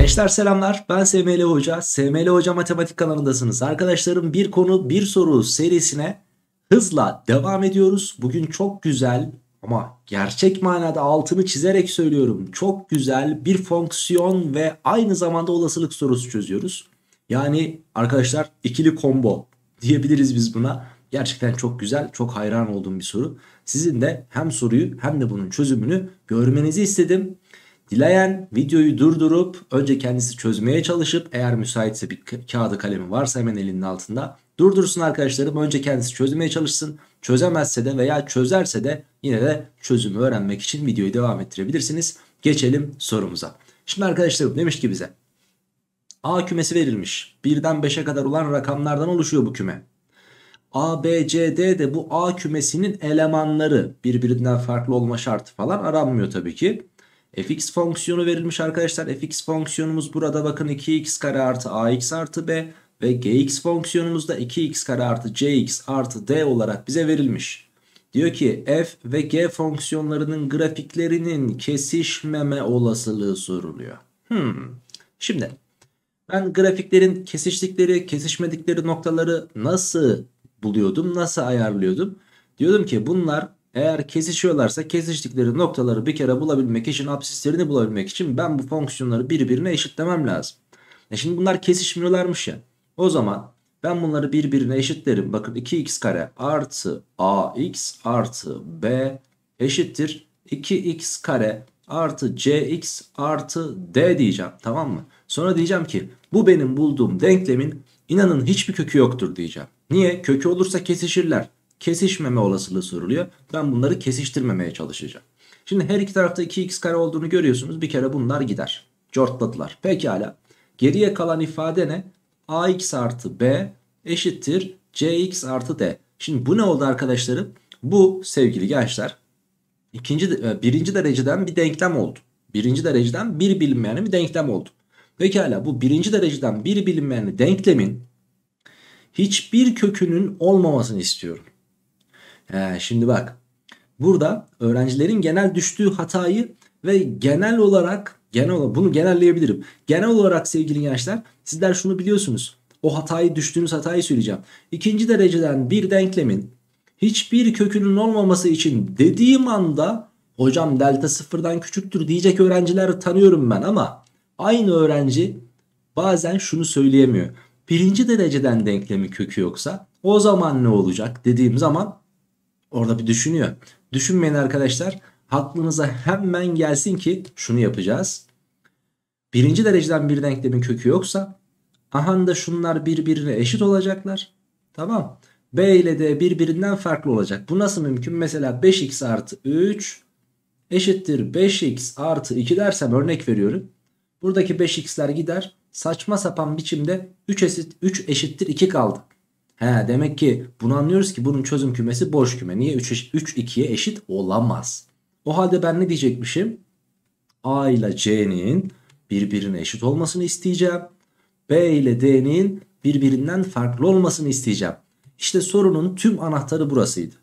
Gençler selamlar ben SML Hoca. SML Hoca Matematik kanalındasınız. Arkadaşlarım bir konu bir soru serisine hızla devam ediyoruz. Bugün çok güzel ama gerçek manada altını çizerek söylüyorum. Çok güzel bir fonksiyon ve aynı zamanda olasılık sorusu çözüyoruz. Yani arkadaşlar ikili combo diyebiliriz biz buna. Gerçekten çok güzel, çok hayran olduğum bir soru. Sizin de hem soruyu hem de bunun çözümünü görmenizi istedim. Dileyen videoyu durdurup önce kendisi çözmeye çalışıp eğer müsaitse bir kağıdı kalemi varsa hemen elinin altında durdursun arkadaşlarım. Önce kendisi çözmeye çalışsın. Çözemezse de veya çözerse de yine de çözümü öğrenmek için videoyu devam ettirebilirsiniz. Geçelim sorumuza. Şimdi arkadaşlarım demiş ki bize A kümesi verilmiş. 1'den 5'e kadar olan rakamlardan oluşuyor bu küme. A, B, C, D de bu A kümesinin elemanları birbirinden farklı olma şartı falan aranmıyor tabii ki fx fonksiyonu verilmiş arkadaşlar. fx fonksiyonumuz burada bakın 2x kare artı ax artı b ve gx fonksiyonumuz da 2x kare artı cx artı d olarak bize verilmiş. Diyor ki f ve g fonksiyonlarının grafiklerinin kesişmeme olasılığı soruluyor. Hmm. Şimdi ben grafiklerin kesiştikleri, kesişmedikleri noktaları nasıl buluyordum, nasıl ayarlıyordum? Diyordum ki bunlar eğer kesişiyorlarsa kesiştikleri noktaları bir kere bulabilmek için absislerini bulabilmek için ben bu fonksiyonları birbirine eşitlemem lazım. E şimdi bunlar kesişmiyorlarmış ya. O zaman ben bunları birbirine eşitlerim. Bakın 2x kare artı ax artı b eşittir. 2x kare artı cx artı d diyeceğim tamam mı? Sonra diyeceğim ki bu benim bulduğum denklemin inanın hiçbir kökü yoktur diyeceğim. Niye? Kökü olursa kesişirler kesişmeme olasılığı soruluyor. Ben bunları kesiştirmemeye çalışacağım. Şimdi her iki tarafta 2x kare olduğunu görüyorsunuz. Bir kere bunlar gider. Cortladılar. Pekala. Geriye kalan ifade ne? ax artı b eşittir cx artı d. Şimdi bu ne oldu arkadaşlarım? Bu sevgili gençler ikinci, e, birinci dereceden bir denklem oldu. Birinci dereceden bir bilinmeyen bir denklem oldu. Pekala bu birinci dereceden bir bilinmeyen denklemin hiçbir kökünün olmamasını istiyorum. He, şimdi bak burada öğrencilerin genel düştüğü hatayı ve genel olarak genel olarak, bunu genelleyebilirim. Genel olarak sevgili gençler sizler şunu biliyorsunuz. O hatayı düştüğünüz hatayı söyleyeceğim. İkinci dereceden bir denklemin hiçbir kökünün olmaması için dediğim anda hocam delta sıfırdan küçüktür diyecek öğrenciler tanıyorum ben ama aynı öğrenci bazen şunu söyleyemiyor. Birinci dereceden denklemi kökü yoksa o zaman ne olacak dediğim zaman Orada bir düşünüyor. Düşünmeyin arkadaşlar. Aklınıza hemen gelsin ki şunu yapacağız. Birinci dereceden bir denklemin kökü yoksa ahanda şunlar birbirine eşit olacaklar. Tamam. B ile D birbirinden farklı olacak. Bu nasıl mümkün? Mesela 5x artı 3 eşittir 5x artı 2 dersem örnek veriyorum. Buradaki 5x'ler gider. Saçma sapan biçimde 3, eşit, 3 eşittir 2 kaldı. He, demek ki bunu anlıyoruz ki bunun çözüm kümesi boş küme. Niye 3, 3 2'ye eşit olamaz. O halde ben ne diyecekmişim? A ile C'nin birbirine eşit olmasını isteyeceğim. B ile D'nin birbirinden farklı olmasını isteyeceğim. İşte sorunun tüm anahtarı burasıydı.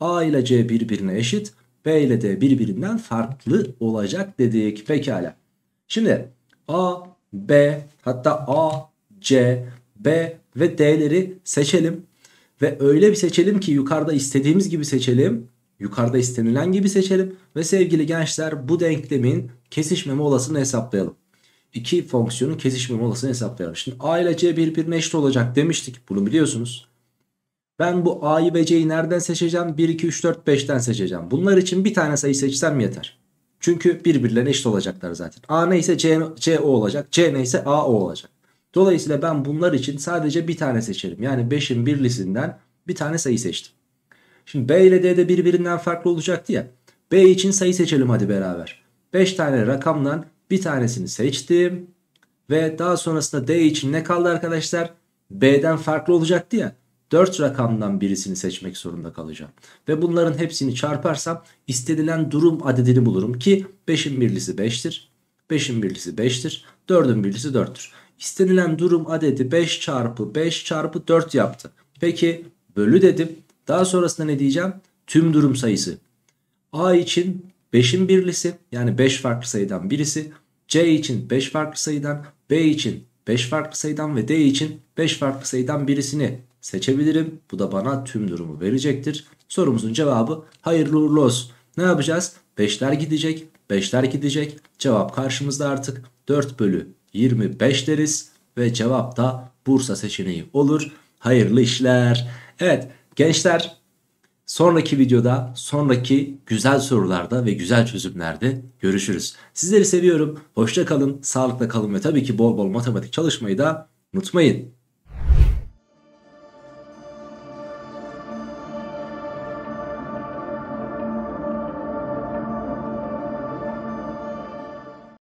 A ile C birbirine eşit, B ile D birbirinden farklı olacak dedik. Pekala. Şimdi A, B hatta A, C B ve D'leri seçelim. Ve öyle bir seçelim ki yukarıda istediğimiz gibi seçelim. Yukarıda istenilen gibi seçelim. Ve sevgili gençler bu denklemin kesişmeme olasılığını hesaplayalım. İki fonksiyonun kesişmeme olasılığını hesaplayalım. Şimdi A ile C birbirine eşit olacak demiştik. Bunu biliyorsunuz. Ben bu A'yı ve C'yi nereden seçeceğim? 1, 2, 3, 4, 5'ten seçeceğim. Bunlar için bir tane sayı seçsem yeter. Çünkü birbirlerine eşit olacaklar zaten. A neyse C, C o olacak. C neyse A o olacak. Dolayısıyla ben bunlar için sadece bir tane seçerim. Yani 5'in birlisinden bir tane sayı seçtim. Şimdi B ile D de birbirinden farklı olacaktı ya. B için sayı seçelim hadi beraber. 5 tane rakamdan bir tanesini seçtim. Ve daha sonrasında D için ne kaldı arkadaşlar? B'den farklı olacaktı ya. 4 rakamdan birisini seçmek zorunda kalacağım. Ve bunların hepsini çarparsam istedilen durum adedini bulurum ki 5'in birlisi 5'tir. 5'in birlisi 5'tir. 4'ün birlisi 4'tür. İstenilen durum adedi 5 çarpı 5 çarpı 4 yaptı. Peki bölü dedim. Daha sonrasında ne diyeceğim? Tüm durum sayısı. A için 5'in birlisi yani 5 farklı sayıdan birisi. C için 5 farklı sayıdan, B için 5 farklı sayıdan ve D için 5 farklı sayıdan birisini seçebilirim. Bu da bana tüm durumu verecektir. Sorumuzun cevabı hayırlı uğurlu olsun. Ne yapacağız? 5'ler gidecek, 5'ler gidecek. Cevap karşımızda artık 4 bölü 25 deriz ve cevap da Bursa seçeneği olur. Hayırlı işler. Evet gençler sonraki videoda sonraki güzel sorularda ve güzel çözümlerde görüşürüz. Sizleri seviyorum. Hoşça kalın, sağlıkla kalın ve tabii ki bol bol matematik çalışmayı da unutmayın.